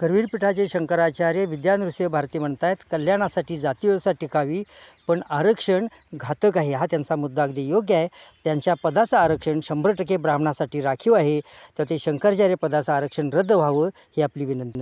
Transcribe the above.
करवीर पीठाचे शंकराचार्य विद्यानृसिंह भारती म्हणत आहेत कल्याणासाठी जातीव्यवस्था टिकावी पण आरक्षण घातक आहे हा त्यांचा मुद्दा अगदी योग्य आहे त्यांच्या पदाचं आरक्षण शंभर टक्के ब्राह्मणासाठी राखीव आहे तर ते शंकराचार्य पदाचं आरक्षण रद्द व्हावं ही आपली विनंती